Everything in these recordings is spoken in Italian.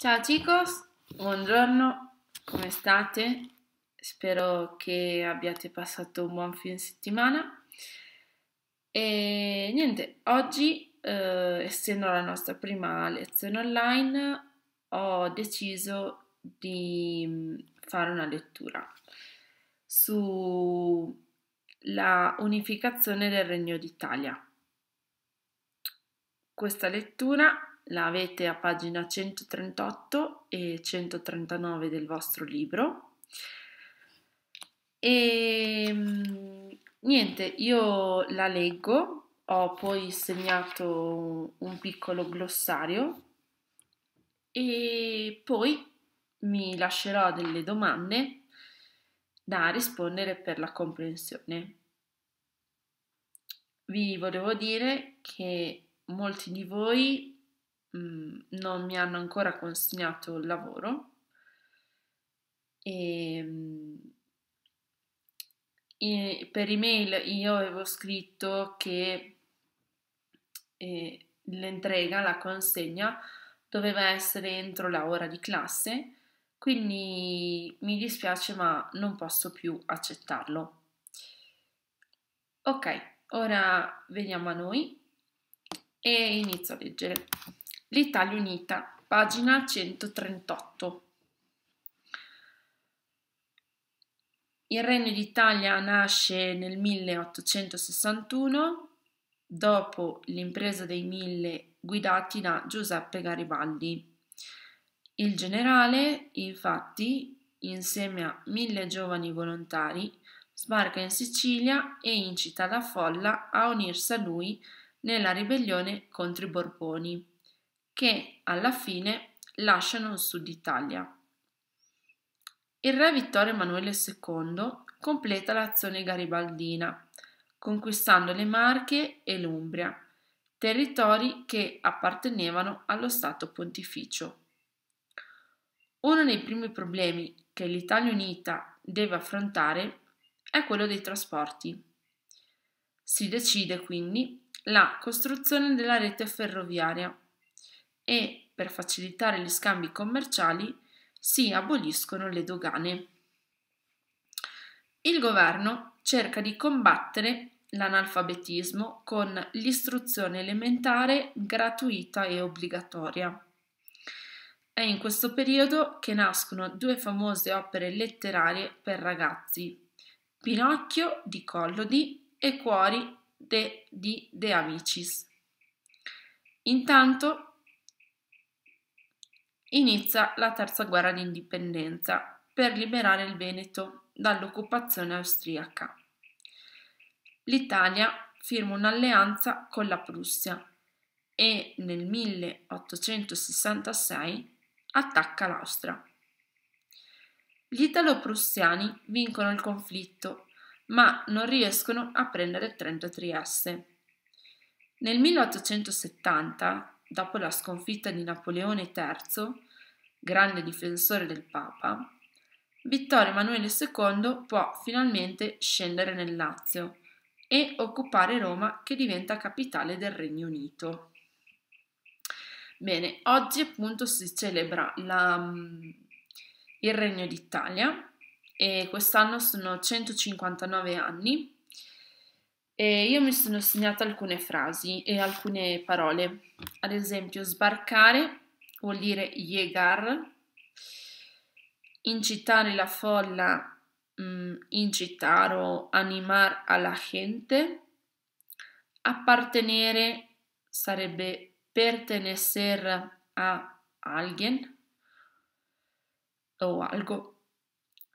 Ciao chicos, buongiorno, come state? Spero che abbiate passato un buon fine settimana. E niente, oggi, eh, essendo la nostra prima lezione online, ho deciso di mm, fare una lettura sulla unificazione del Regno d'Italia. Questa lettura la avete a pagina 138 e 139 del vostro libro. E ehm, niente, io la leggo, ho poi segnato un piccolo glossario e poi mi lascerò delle domande da rispondere per la comprensione. Vi volevo dire che molti di voi Mm, non mi hanno ancora consegnato il lavoro e, ehm, e per email io avevo scritto che eh, l'entrega, la consegna doveva essere entro la ora di classe, quindi mi dispiace ma non posso più accettarlo. Ok, ora veniamo a noi e inizio a leggere. L'Italia Unita, pagina 138. Il Regno d'Italia nasce nel 1861 dopo l'impresa dei mille guidati da Giuseppe Garibaldi. Il generale, infatti, insieme a mille giovani volontari, sbarca in Sicilia e incita la folla a unirsi a lui nella ribellione contro i Borboni che alla fine lasciano il sud Italia. Il re Vittorio Emanuele II completa l'azione garibaldina, conquistando le Marche e l'Umbria, territori che appartenevano allo Stato pontificio. Uno dei primi problemi che l'Italia unita deve affrontare è quello dei trasporti. Si decide quindi la costruzione della rete ferroviaria e per facilitare gli scambi commerciali si aboliscono le dogane. Il governo cerca di combattere l'analfabetismo con l'istruzione elementare gratuita e obbligatoria. È in questo periodo che nascono due famose opere letterarie per ragazzi, Pinocchio di Collodi e Cuori de, di De Amicis. Intanto Inizia la terza guerra d'indipendenza per liberare il Veneto dall'occupazione austriaca. L'Italia firma un'alleanza con la Prussia e nel 1866 attacca l'Austria. Gli italo-prussiani vincono il conflitto, ma non riescono a prendere Trento Trieste. Nel 1870 dopo la sconfitta di Napoleone III, grande difensore del Papa, Vittorio Emanuele II può finalmente scendere nel Lazio e occupare Roma che diventa capitale del Regno Unito. Bene, oggi appunto si celebra la, il Regno d'Italia e quest'anno sono 159 anni e io mi sono segnata alcune frasi e alcune parole. Ad esempio, sbarcare vuol dire llegar, incitare la folla, mh, mm, incitar o animar alla gente, appartenere sarebbe pertenecer a alguien o algo,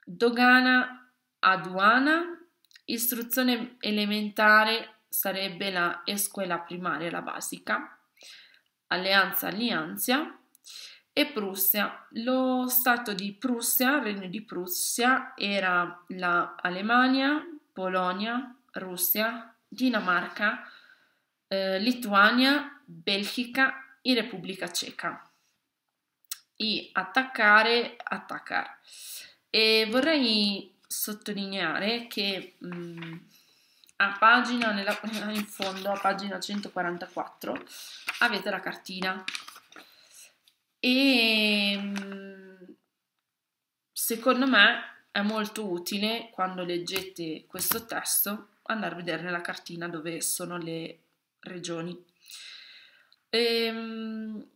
dogana, aduana Istruzione elementare sarebbe la scuola primaria, la basica, alleanza, allianza e Prussia. Lo stato di Prussia, il regno di Prussia, era la Alemania, Polonia, Russia, Dinamarca, eh, Lituania, Belgica e Repubblica Ceca. I attaccare, attaccare. E vorrei sottolineare che mh, mm, a pagina, nella, in fondo, a pagina 144, avete la cartina. E mm, secondo me è molto utile quando leggete questo testo andare a vedere nella cartina dove sono le regioni. E, ehm,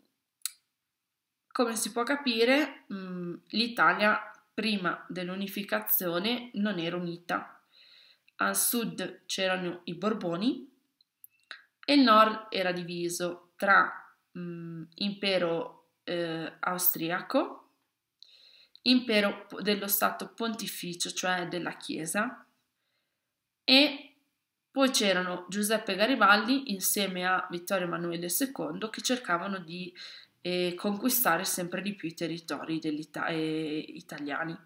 come si può capire, mm, l'Italia prima dell'unificazione non era unita. Al sud c'erano i Borboni e il nord era diviso tra mh, mm, impero eh, austriaco, impero dello Stato pontificio, cioè della Chiesa, e poi c'erano Giuseppe Garibaldi insieme a Vittorio Emanuele II che cercavano di e conquistare sempre di più i territori eh, italiani.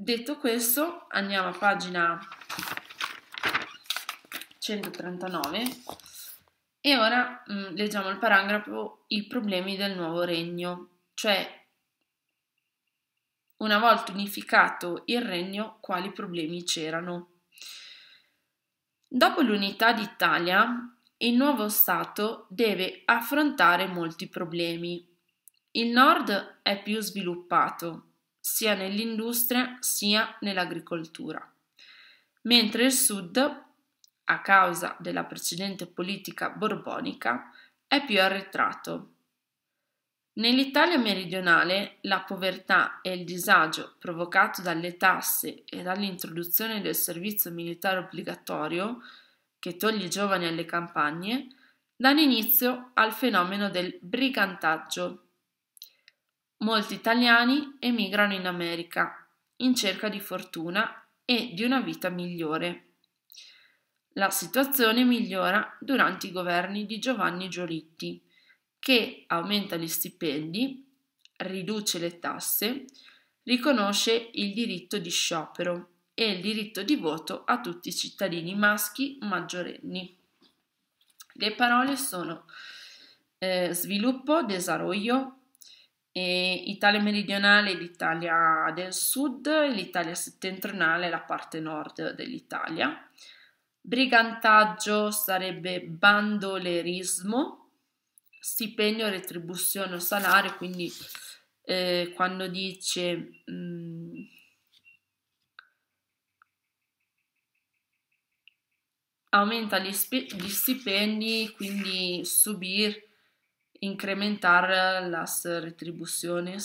Detto questo, andiamo a pagina 139 e ora mh, mm, leggiamo il paragrafo I problemi del nuovo regno, cioè una volta unificato il regno quali problemi c'erano. Dopo l'unità d'Italia, il nuovo Stato deve affrontare molti problemi. Il nord è più sviluppato, sia nell'industria sia nell'agricoltura, mentre il sud, a causa della precedente politica borbonica, è più arretrato. Nell'Italia meridionale la povertà e il disagio provocato dalle tasse e dall'introduzione del servizio militare obbligatorio che toglie i giovani alle campagne, danno inizio al fenomeno del brigantaggio. Molti italiani emigrano in America in cerca di fortuna e di una vita migliore. La situazione migliora durante i governi di Giovanni Giolitti, che aumenta gli stipendi, riduce le tasse, riconosce il diritto di sciopero e il diritto di voto a tutti i cittadini maschi maggiorenni. Le parole sono eh, sviluppo, desarrollo, Italia meridionale, l'Italia del sud, l'Italia settentrionale, la parte nord dell'Italia. Brigantaggio sarebbe bandolerismo, stipendio, retribuzione o salario, quindi eh, quando dice mh, mm, aumenta gli, gli stipendi, quindi subir, incrementare le retribuzioni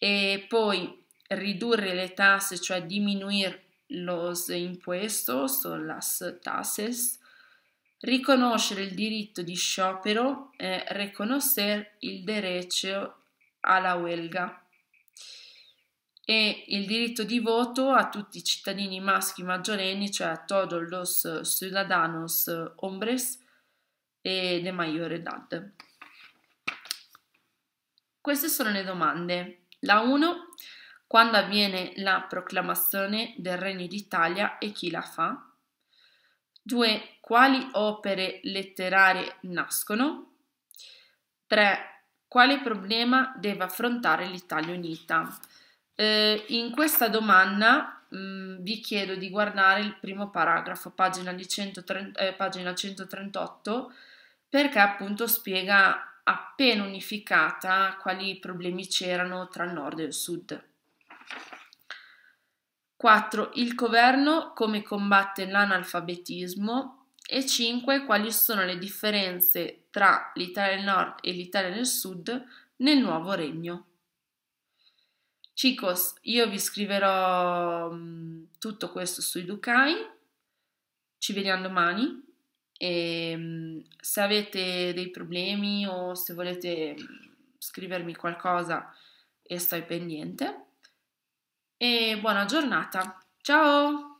e poi ridurre le tasse, cioè diminuire los impuestos o las tases, riconoscere il diritto di sciopero e riconoscere il derecho alla huelga e il diritto di voto a tutti i cittadini maschi maggiorenni, cioè a todos los ciudadanos hombres e de mayor edad. Queste sono le domande. La 1. Quando avviene la proclamazione del Regno d'Italia e chi la fa? 2. Quali opere letterarie nascono? 3. Quale problema deve affrontare l'Italia unita? Eh, in questa domanda mh, vi chiedo di guardare il primo paragrafo, pagina, 130, eh, pagina 138, perché appunto spiega appena unificata quali problemi c'erano tra il nord e il sud. 4. Il governo come combatte l'analfabetismo e 5. Quali sono le differenze tra l'Italia del Nord e l'Italia del Sud nel nuovo regno. Chicos, io vi scriverò mm, tutto questo sui Ducai, ci vediamo domani e mm, se avete dei problemi o se volete mm, scrivermi qualcosa e stai pendiente e buona giornata, ciao!